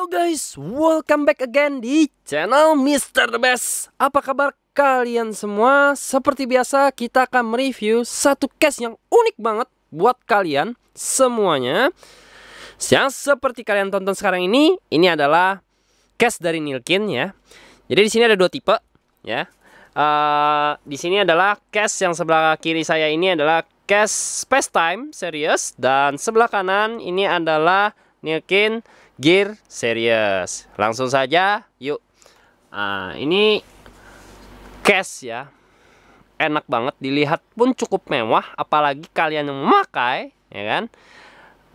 Halo guys, welcome back again di channel Mr. The Best Apa kabar kalian semua? Seperti biasa kita akan mereview satu case yang unik banget buat kalian semuanya Yang seperti kalian tonton sekarang ini, ini adalah case dari Nilkin ya Jadi di sini ada dua tipe ya uh, Di sini adalah case yang sebelah kiri saya ini adalah case space time series Dan sebelah kanan ini adalah Nilkin Gear Series. Langsung saja, yuk. Nah, ini case ya. Enak banget dilihat pun cukup mewah apalagi kalian yang memakai, ya kan?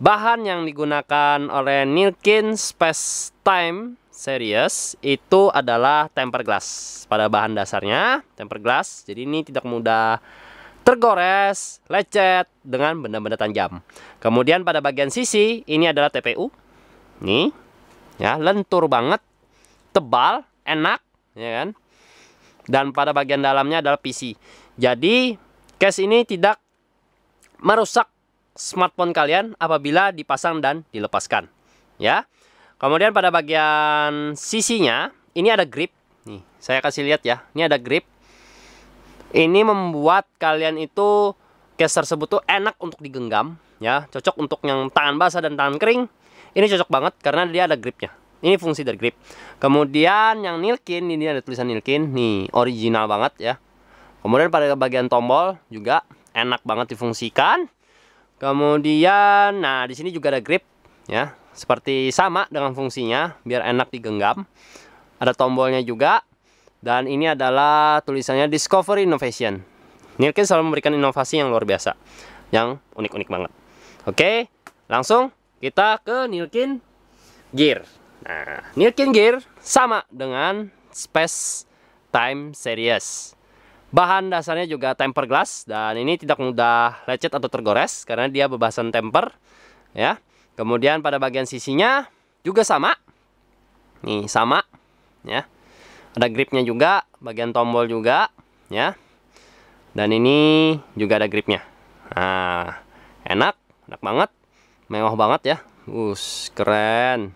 Bahan yang digunakan oleh Nilkin Space Time Series itu adalah temper glass pada bahan dasarnya temper glass jadi ini tidak mudah tergores lecet dengan benda-benda tajam kemudian pada bagian sisi ini adalah TPU Nih. Ya, lentur banget, tebal, enak, ya kan? Dan pada bagian dalamnya adalah PC. Jadi, case ini tidak merusak smartphone kalian apabila dipasang dan dilepaskan, ya. Kemudian pada bagian sisinya, ini ada grip. Nih, saya kasih lihat ya. Ini ada grip. Ini membuat kalian itu case tersebut tuh enak untuk digenggam, ya cocok untuk yang tangan basah dan tangan kering ini cocok banget karena dia ada gripnya. Ini fungsi dari grip. Kemudian yang nilkin, ini ada tulisan nilkin. Nih, original banget ya. Kemudian pada bagian tombol juga enak banget difungsikan. Kemudian, nah di sini juga ada grip ya. Seperti sama dengan fungsinya, biar enak digenggam. Ada tombolnya juga. Dan ini adalah tulisannya Discover Innovation. Nilkin selalu memberikan inovasi yang luar biasa. Yang unik-unik banget. Oke, langsung kita ke Nilkin Gear. Nah, Nilkin Gear sama dengan Space Time Series. Bahan dasarnya juga temper glass dan ini tidak mudah lecet atau tergores karena dia bebasan temper ya. Kemudian pada bagian sisinya juga sama. Nih, sama ya. Ada gripnya juga, bagian tombol juga ya. Dan ini juga ada gripnya. Nah, enak, enak banget mewah banget ya us keren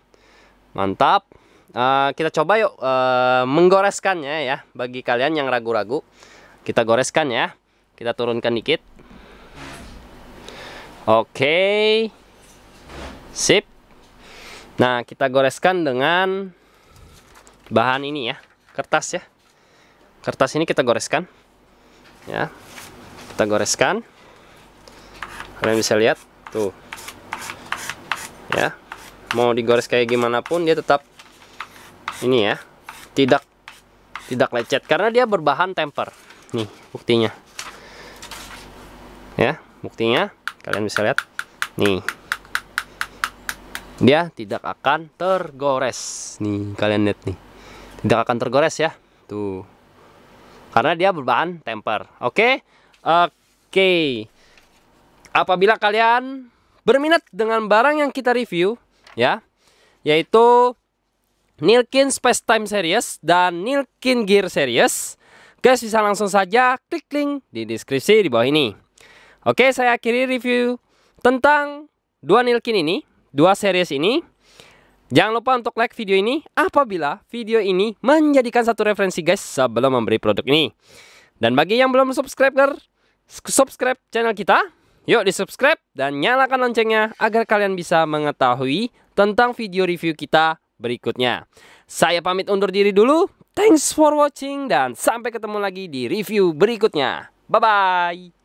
mantap uh, kita coba yuk uh, menggoreskannya ya bagi kalian yang ragu-ragu kita goreskan ya kita turunkan dikit oke okay. sip nah kita goreskan dengan bahan ini ya kertas ya kertas ini kita goreskan ya kita goreskan kalian bisa lihat tuh ya mau digores kayak gimana pun dia tetap ini ya tidak tidak lecet karena dia berbahan temper nih buktinya ya buktinya kalian bisa lihat nih dia tidak akan tergores nih kalian lihat nih tidak akan tergores ya tuh karena dia berbahan temper oke okay? oke okay. apabila kalian berminat dengan barang yang kita review ya, yaitu Nilkin Space Time Series dan Nilkin Gear Series. Guys bisa langsung saja klik link di deskripsi di bawah ini. Oke, saya akhiri review tentang dua Nilkin ini, dua series ini. Jangan lupa untuk like video ini apabila video ini menjadikan satu referensi guys sebelum memberi produk ini. Dan bagi yang belum subscriber, subscribe channel kita Yuk di subscribe dan nyalakan loncengnya agar kalian bisa mengetahui tentang video review kita berikutnya. Saya pamit undur diri dulu. Thanks for watching dan sampai ketemu lagi di review berikutnya. Bye-bye.